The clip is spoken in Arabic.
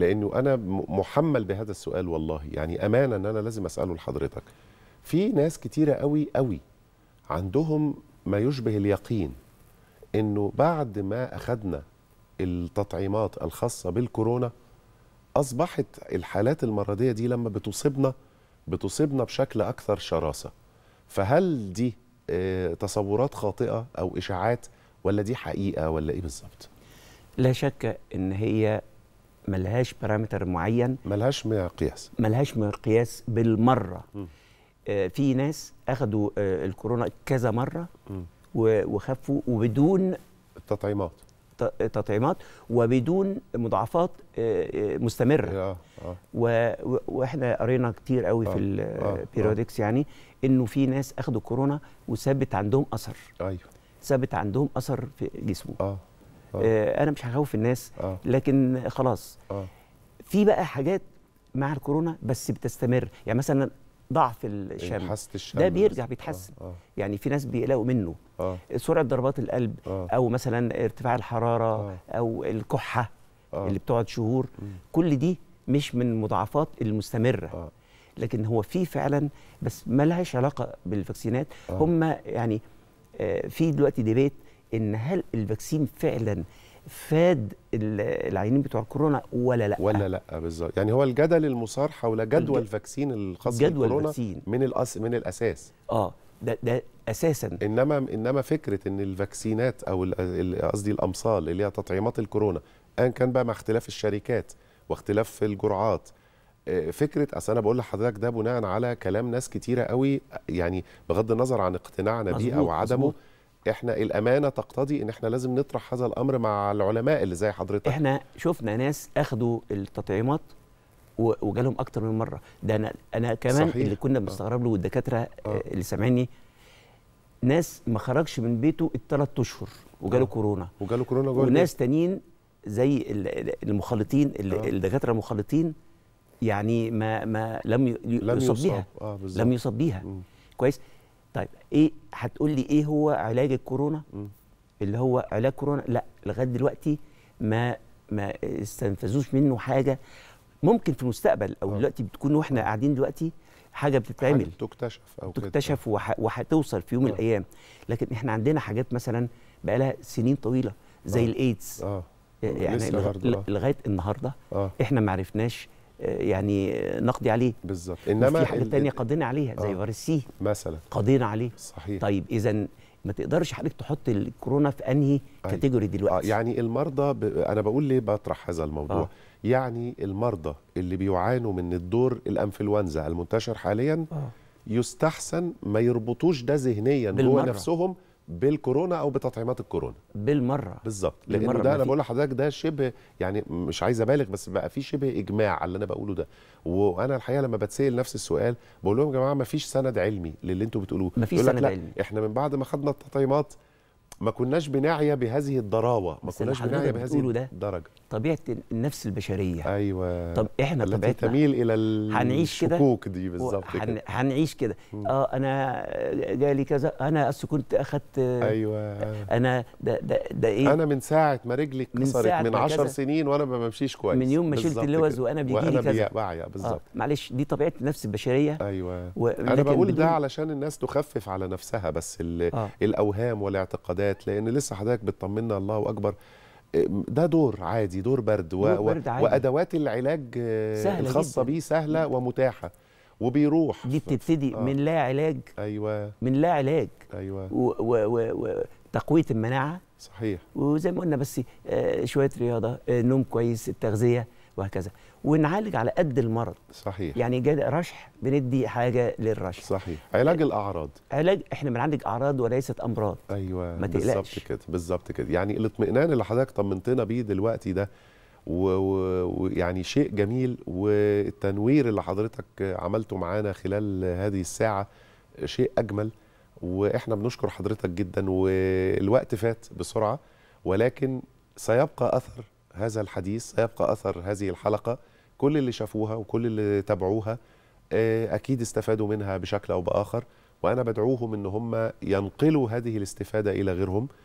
لانه انا محمل بهذا السؤال والله يعني امانه ان انا لازم اساله لحضرتك في ناس كتيره قوي قوي عندهم ما يشبه اليقين انه بعد ما اخذنا التطعيمات الخاصه بالكورونا اصبحت الحالات المرضيه دي لما بتصيبنا بتصيبنا بشكل اكثر شراسه فهل دي آه، تصورات خاطئه او اشاعات ولا دي حقيقه ولا ايه بالظبط لا شك ان هي ملهاش بارامتر معين ملهاش مقياس ملهاش مقياس بالمره آه في ناس اخذوا آه الكورونا كذا مره م. وخفوا وبدون التطعيمات تطعيمات وبدون مضاعفات مستمره آه آه. آه. و... واحنا قرينا كتير قوي في آه، البيرودكس آه، يعني انه في ناس اخذوا كورونا وثبت عندهم اثر ايوه ثبت عندهم اثر في جسمه آه. آه. آه انا مش هخوف الناس آه. لكن خلاص آه. في بقى حاجات مع الكورونا بس بتستمر يعني مثلا ضعف الشم ده بيرجع بيتحسن آه. آه. يعني في ناس بيقلقوا منه آه. سرعه ضربات القلب آه. او مثلا ارتفاع الحراره آه. او الكحه آه. اللي بتقعد شهور م. كل دي مش من مضاعفات المستمره آه. لكن هو في فعلا بس ما لهاش علاقه بالفاكسينات آه. هم يعني آه في دلوقتي ديبيت ان هل الفاكسين فعلا فاد العينين بتوع الكورونا ولا لا ولا لا بالظبط يعني هو الجدل المثار حول جدوى الفاكسين الخاص بالكورونا الفاكسين. من الأس من الاساس اه ده ده اساسا انما انما فكره ان الفاكسينات او قصدي الامصال اللي هي تطعيمات الكورونا ان كان بقى مع اختلاف الشركات واختلاف الجرعات آه، فكره اصل انا بقول لحضرتك ده بناء على كلام ناس كتيره قوي يعني بغض النظر عن اقتناعنا بيه او عدمه مزبوط. احنا الامانه تقتضي ان احنا لازم نطرح هذا الامر مع العلماء اللي زي حضرتك احنا شفنا ناس اخذوا التطعيمات وجالهم اكتر من مره ده انا انا كمان صحيح. اللي كنا آه. بنستغرب له والدكاتره آه. آه، اللي سامعيني ناس ما خرجش من بيته الثلاث اشهر وجاله آه. كورونا وجاله كورونا جوه وناس تانيين زي المخالطين آه. الدكاتره المخالطين يعني ما ما لم, يصب بيها آه، لم يصب بيها كويس طيب ايه هتقول لي ايه هو علاج الكورونا اللي هو علاج كورونا لا لغايه دلوقتي ما ما استنفذوش منه حاجه ممكن في المستقبل او آه. دلوقتي بتكون واحنا آه. قاعدين دلوقتي حاجه بتتعمل تكتشف او تكتشف وح... وهتوصل في يوم من آه. الايام لكن احنا عندنا حاجات مثلا بقى لها سنين طويله زي الايدز اه يعني لغايه النهارده احنا ما عرفناش يعني نقضي عليه بالظبط انما في حاجه ثانيه قضينا عليها زي آه. سي مثلا قضينا عليه صحيح طيب اذا ما تقدرش حضرتك تحط الكورونا في انهي كاتيجوري دلوقتي آه يعني المرضى ب... انا بقول ليه بطرح هذا الموضوع آه. يعني المرضى اللي بيعانوا من الدور الانفلونزا المنتشر حاليا آه. يستحسن ما يربطوش ده ذهنيا هو نفسهم بالكورونا او بتطعيمات الكورونا بالمره بالظبط لان ده انا بقول لحضرتك ده شبه يعني مش عايز ابالغ بس بقى في شبه اجماع على اللي انا بقوله ده وانا الحقيقه لما بتسال نفس السؤال بقول لهم يا جماعه ما فيش سند علمي للي انتوا بتقولوه ما فيش سند لا علمي احنا من بعد ما خدنا التطعيمات ما كناش بنعيا بهذه الضراوه ما كناش بنعيا بهذه الدرجه طبيعه النفس البشريه ايوه طب احنا طبيعتنا تميل الى هنعيش كده الشكوك دي بالظبط كده هنعيش كده اه انا جالي كذا انا اصل كنت اخدت ايوه انا ده ده, ده ايه انا من ساعه ما رجلي اتكسرت من 10 سنين وانا ما بمشيش كويس من يوم ما شلت اللوز وانا بيجي لي كذا وانا آه، بالظبط آه معلش دي طبيعه النفس البشريه ايوه انا بقول ده علشان الناس تخفف على نفسها بس آه. الاوهام والاعتقادات لان لسه حضرتك بتطمنا الله اكبر ده دور عادي دور برد, دور و... برد عادي. وادوات العلاج سهلة الخاصه بيه سهله ومتاحه وبيروح دي بتبتدي آه. من لا علاج ايوه من لا علاج ايوه وتقويه المناعه صحيح وزي ما قلنا بس آه، شويه رياضه آه، نوم كويس التغذيه وهكذا ونعالج على قد المرض صحيح يعني رشح بندي حاجه للرشح صحيح علاج يعني الاعراض علاج احنا بنعالج اعراض وليست امراض ايوه ما تقلقش بالظبط كده بالظبط كده يعني الاطمئنان اللي حضرتك طمنتنا بيه دلوقتي ده ويعني شيء جميل والتنوير اللي حضرتك عملته معانا خلال هذه الساعه شيء اجمل واحنا بنشكر حضرتك جدا والوقت فات بسرعه ولكن سيبقى اثر هذا الحديث سيبقى أثر هذه الحلقة كل اللي شافوها وكل اللي تابعوها آه، أكيد استفادوا منها بشكل أو بآخر وأنا بدعوهم أن هم ينقلوا هذه الاستفادة إلى غيرهم